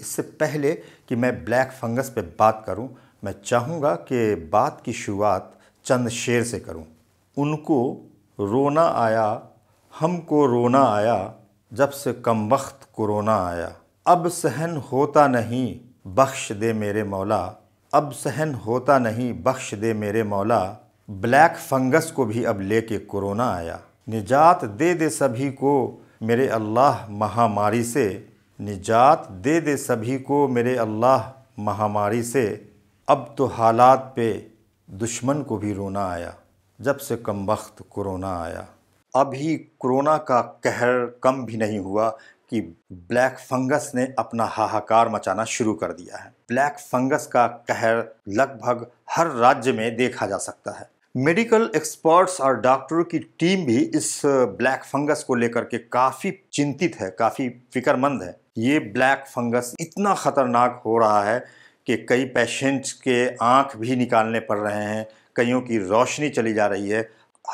इससे पहले कि मैं ब्लैक फंगस पे बात करूं, मैं चाहूंगा कि बात की शुरुआत चंद शेर से करूं। उनको रोना आया हमको रोना आया जब से कम वक्त कोरोना आया अब सहन होता नहीं बख्श दे मेरे मौला अब सहन होता नहीं बख्श दे मेरे मौला ब्लैक फंगस को भी अब लेके कोरोना आया निजात दे दे सभी को मेरे अल्लाह महामारी से निजात दे दे सभी को मेरे अल्लाह महामारी से अब तो हालात पे दुश्मन को भी रोना आया जब से कम वक्त कोरोना आया अभी कोरोना का कहर कम भी नहीं हुआ कि ब्लैक फंगस ने अपना हाहाकार मचाना शुरू कर दिया है ब्लैक फंगस का कहर लगभग हर राज्य में देखा जा सकता है मेडिकल एक्सपर्ट्स और डॉक्टरों की टीम भी इस ब्लैक फंगस को लेकर के काफ़ी चिंतित है काफ़ी फिक्रमंद है ये ब्लैक फंगस इतना ख़तरनाक हो रहा है कि कई पेशेंट्स के आँख भी निकालने पड़ रहे हैं कईयों की रोशनी चली जा रही है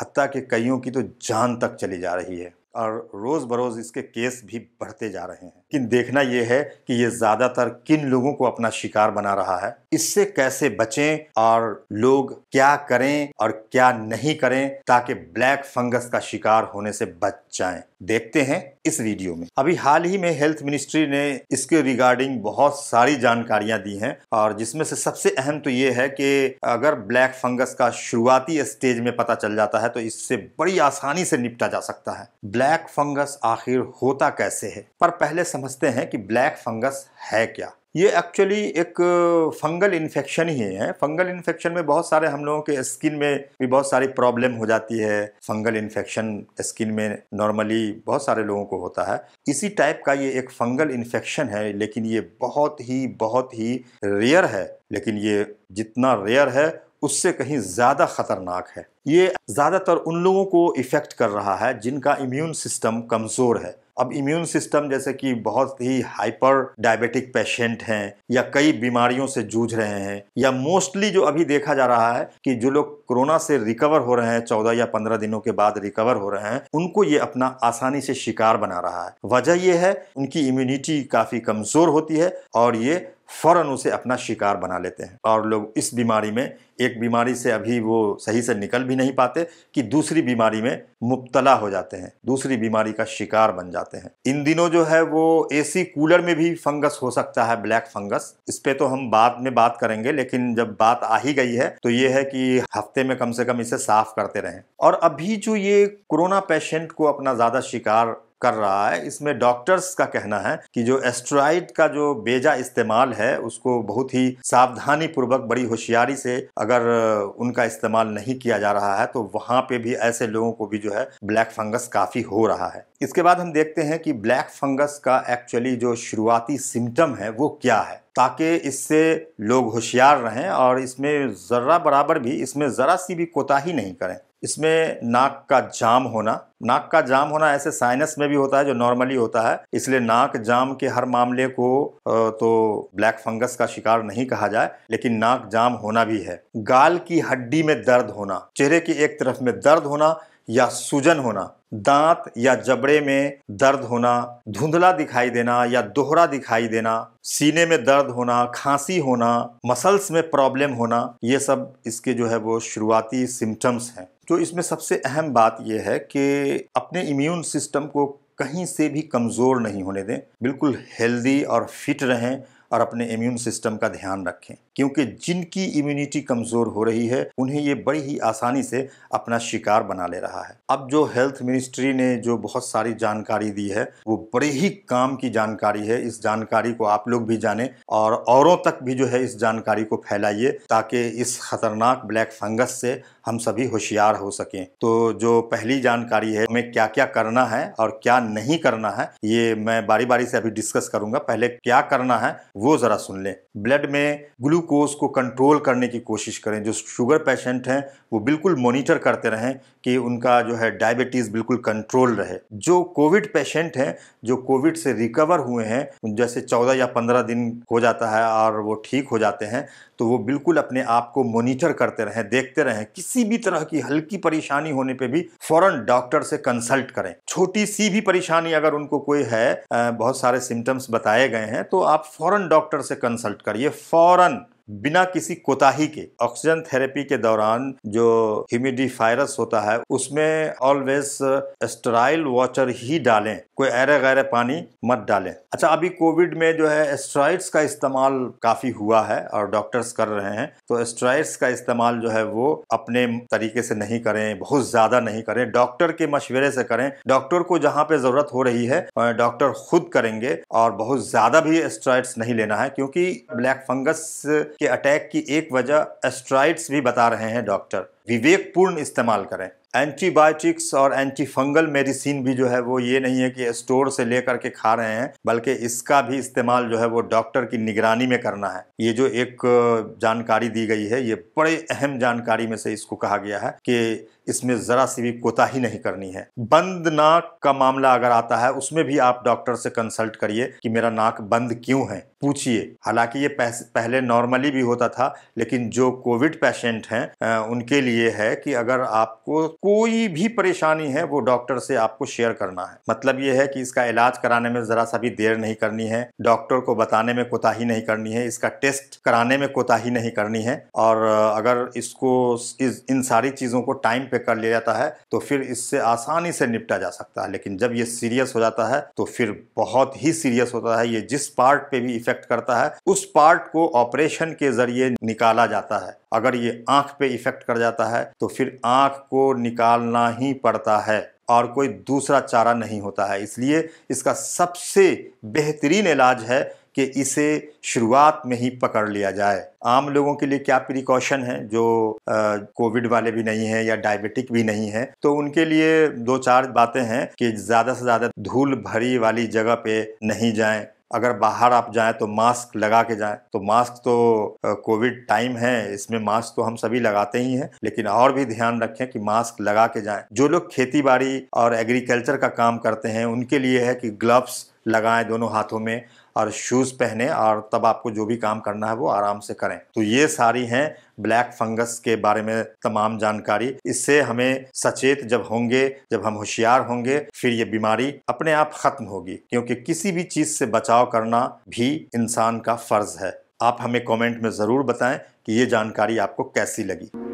हती कि कईयों की तो जान तक चली जा रही है और रोज़ बरोज़ इसके केस भी बढ़ते जा रहे हैं लेकिन देखना यह है कि ये ज़्यादातर किन लोगों को अपना शिकार बना रहा है इससे कैसे बचें और लोग क्या करें और क्या नहीं करें ताकि ब्लैक फंगस का शिकार होने से बच जाएं देखते हैं इस वीडियो में अभी हाल ही में हेल्थ मिनिस्ट्री ने इसके रिगार्डिंग बहुत सारी जानकारियां दी हैं और जिसमें से सबसे अहम तो ये है कि अगर ब्लैक फंगस का शुरुआती स्टेज में पता चल जाता है तो इससे बड़ी आसानी से निपटा जा सकता है ब्लैक ब्लैक फंगस आखिर होता कैसे है पर पहले समझते हैं कि ब्लैक फंगस है क्या ये एक्चुअली एक फंगल इन्फेक्शन ही है फंगल इन्फेक्शन में बहुत सारे हम लोगों के स्किन में भी बहुत सारी प्रॉब्लम हो जाती है फंगल इन्फेक्शन स्किन में नॉर्मली बहुत सारे लोगों को होता है इसी टाइप का ये एक फंगल इन्फेक्शन है लेकिन ये बहुत ही बहुत ही रेयर है लेकिन ये जितना रेयर है उससे कहीं ज़्यादा ख़तरनाक है ये ज़्यादातर उन लोगों को इफ़ेक्ट कर रहा है जिनका इम्यून सिस्टम कमज़ोर है अब इम्यून सिस्टम जैसे कि बहुत ही हाइपर डायबिटिक पेशेंट हैं या कई बीमारियों से जूझ रहे हैं या मोस्टली जो अभी देखा जा रहा है कि जो लोग कोरोना से रिकवर हो रहे हैं चौदह या पंद्रह दिनों के बाद रिकवर हो रहे हैं उनको ये अपना आसानी से शिकार बना रहा है वजह यह है उनकी इम्यूनिटी काफ़ी कमज़ोर होती है और ये फ़ौर उसे अपना शिकार बना लेते हैं और लोग इस बीमारी में एक बीमारी से अभी वो सही से निकल भी नहीं पाते कि दूसरी बीमारी में मुबतला हो जाते हैं दूसरी बीमारी का शिकार बन जाते हैं इन दिनों जो है वो एसी कूलर में भी फंगस हो सकता है ब्लैक फंगस इस पर तो हम बाद में बात करेंगे लेकिन जब बात आ ही गई है तो ये है कि हफ्ते में कम से कम इसे साफ करते रहें और अभी जो ये कोरोना पेशेंट को अपना ज़्यादा शिकार कर रहा है इसमें डॉक्टर्स का कहना है कि जो एस्ट्रॉइड का जो बेजा इस्तेमाल है उसको बहुत ही सावधानी पूर्वक बड़ी होशियारी से अगर उनका इस्तेमाल नहीं किया जा रहा है तो वहाँ पे भी ऐसे लोगों को भी जो है ब्लैक फंगस काफ़ी हो रहा है इसके बाद हम देखते हैं कि ब्लैक फंगस का एक्चुअली जो शुरुआती सिम्टम है वो क्या है ताकि इससे लोग होशियार रहें और इसमें ज़रा बराबर भी इसमें ज़रा सी भी कोताही नहीं करें इसमें नाक का जाम होना नाक का जाम होना ऐसे साइनस में भी होता है जो नॉर्मली होता है इसलिए नाक जाम के हर मामले को तो ब्लैक फंगस का शिकार नहीं कहा जाए लेकिन नाक जाम होना भी है गाल की हड्डी में दर्द होना चेहरे की एक तरफ में दर्द होना या सूजन होना दांत या जबड़े में दर्द होना धुंधला दिखाई देना या दोहरा दिखाई देना सीने में दर्द होना खांसी होना मसल्स में प्रॉब्लम होना ये सब इसके जो है वो शुरुआती सिम्टम्स हैं तो इसमें सबसे अहम बात यह है कि अपने इम्यून सिस्टम को कहीं से भी कमज़ोर नहीं होने दें बिल्कुल हेल्दी और फिट रहें और अपने इम्यून सिस्टम का ध्यान रखें क्योंकि जिनकी इम्यूनिटी कमज़ोर हो रही है उन्हें ये बड़ी ही आसानी से अपना शिकार बना ले रहा है अब जो हेल्थ मिनिस्ट्री ने जो बहुत सारी जानकारी दी है वो बड़े ही काम की जानकारी है इस जानकारी को आप लोग भी जाने और औरों तक भी जो है इस जानकारी को फैलाइए ताकि इस खतरनाक ब्लैक फंगस से हम सभी होशियार हो सकें तो जो पहली जानकारी है हमें क्या क्या करना है और क्या नहीं करना है ये मैं बारी बारी से अभी डिस्कस करूंगा पहले क्या करना है वो ज़रा सुन लें ब्लड में ग्लू ग्लूकोज को कंट्रोल करने की कोशिश करें जो शुगर पेशेंट हैं वो बिल्कुल मॉनिटर करते रहें कि उनका जो है डायबिटीज़ बिल्कुल कंट्रोल रहे जो कोविड पेशेंट हैं जो कोविड से रिकवर हुए हैं जैसे चौदह या पंद्रह दिन हो जाता है और वो ठीक हो जाते हैं तो वो बिल्कुल अपने आप को मॉनिटर करते रहें देखते रहें किसी भी तरह की हल्की परेशानी होने पर भी फ़ौरन डॉक्टर से कंसल्ट करें छोटी सी भी परेशानी अगर उनको कोई है बहुत सारे सिम्टम्स बताए गए हैं तो आप फ़ौरन डॉक्टर से कंसल्ट करिए फ़ौरन बिना किसी कोताही के ऑक्सीजन थेरेपी के दौरान जो ह्यूमिडिफायरस होता है उसमें ऑलवेज स्टराइल वाचर ही डालें कोई ऐरे गैरे पानी मत डालें अच्छा अभी कोविड में जो है स्ट्राइड्स का इस्तेमाल काफ़ी हुआ है और डॉक्टर्स कर रहे हैं तो स्ट्राइड्स का इस्तेमाल जो है वो अपने तरीके से नहीं करें बहुत ज़्यादा नहीं करें डॉक्टर के मशवरे से करें डॉक्टर को जहाँ पे ज़रूरत हो रही है डॉक्टर खुद करेंगे और बहुत ज़्यादा भी स्ट्राइड्स नहीं लेना है क्योंकि ब्लैक फंगस के अटैक की एक वजह एस्ट्राइड्स भी बता रहे हैं डॉक्टर विवेकपूर्ण इस्तेमाल करें एंटीबायोटिक्स और एंटीफंगल मेडिसिन भी जो है वो ये नहीं है कि स्टोर से लेकर के खा रहे हैं बल्कि इसका भी इस्तेमाल जो है वो डॉक्टर की निगरानी में करना है ये जो एक जानकारी दी गई है ये बड़े अहम जानकारी में से इसको कहा गया है कि इसमें ज़रा सी भी कोताही नहीं करनी है बंद नाक का मामला अगर आता है उसमें भी आप डॉक्टर से कंसल्ट करिए कि मेरा नाक बंद क्यों है पूछिए हालांकि ये पहले नॉर्मली भी होता था लेकिन जो कोविड पेशेंट हैं उनके लिए लिए है कि अगर आपको कोई भी परेशानी है वो डॉक्टर से आपको शेयर करना है मतलब ये है कि इसका इलाज कराने में ज़रा सा भी देर नहीं करनी है डॉक्टर को बताने में कोताही नहीं करनी है इसका टेस्ट कराने में कोताही नहीं करनी है और अगर इसको इस इन सारी चीज़ों को टाइम पे कर लिया जाता है तो फिर इससे आसानी से निपटा जा सकता है लेकिन जब ये सीरियस हो जाता है तो फिर बहुत ही सीरियस होता है ये जिस पार्ट पे भी इफेक्ट करता है उस पार्ट को ऑपरेशन के जरिए निकाला जाता है अगर ये आँख पे इफ़ेक्ट कर जाता है तो फिर आँख को निकालना ही पड़ता है और कोई दूसरा चारा नहीं होता है इसलिए इसका सबसे बेहतरीन इलाज है कि इसे शुरुआत में ही पकड़ लिया जाए आम लोगों के लिए क्या प्रिकॉशन है जो कोविड वाले भी नहीं हैं या डायबिटिक भी नहीं हैं तो उनके लिए दो चार बातें हैं कि ज़्यादा से ज़्यादा धूल भरी वाली जगह पे नहीं जाएं अगर बाहर आप जाएं तो मास्क लगा के जाएं तो मास्क तो कोविड टाइम है इसमें मास्क तो हम सभी लगाते ही हैं लेकिन और भी ध्यान रखें कि मास्क लगा के जाएं जो लोग खेती बाड़ी और एग्रीकल्चर का काम करते हैं उनके लिए है कि ग्लव्स लगाएं दोनों हाथों में और शूज़ पहने और तब आपको जो भी काम करना है वो आराम से करें तो ये सारी हैं ब्लैक फंगस के बारे में तमाम जानकारी इससे हमें सचेत जब होंगे जब हम होशियार होंगे फिर ये बीमारी अपने आप खत्म होगी क्योंकि किसी भी चीज़ से बचाव करना भी इंसान का फ़र्ज़ है आप हमें कमेंट में ज़रूर बताएं कि ये जानकारी आपको कैसी लगी